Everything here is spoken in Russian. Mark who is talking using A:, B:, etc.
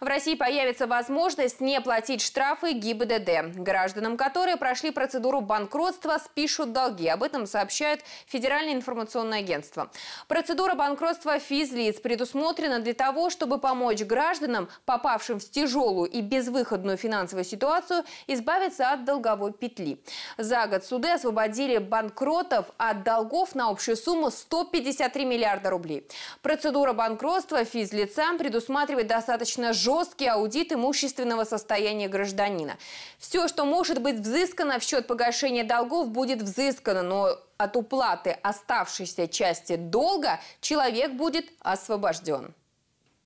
A: В России появится возможность не платить штрафы ГИБДД. Гражданам, которые прошли процедуру банкротства, спишут долги. Об этом сообщает Федеральное информационное агентство. Процедура банкротства физлиц предусмотрена для того, чтобы помочь гражданам, попавшим в тяжелую и безвыходную финансовую ситуацию, избавиться от долговой петли. За год суды освободили банкротов от долгов на общую сумму 153 миллиарда рублей. Процедура банкротства физлицам предусматривает достаточно жесткий аудит имущественного состояния гражданина. Все, что может быть взыскано в счет погашения долгов, будет взыскано, но от уплаты оставшейся части долга человек будет освобожден.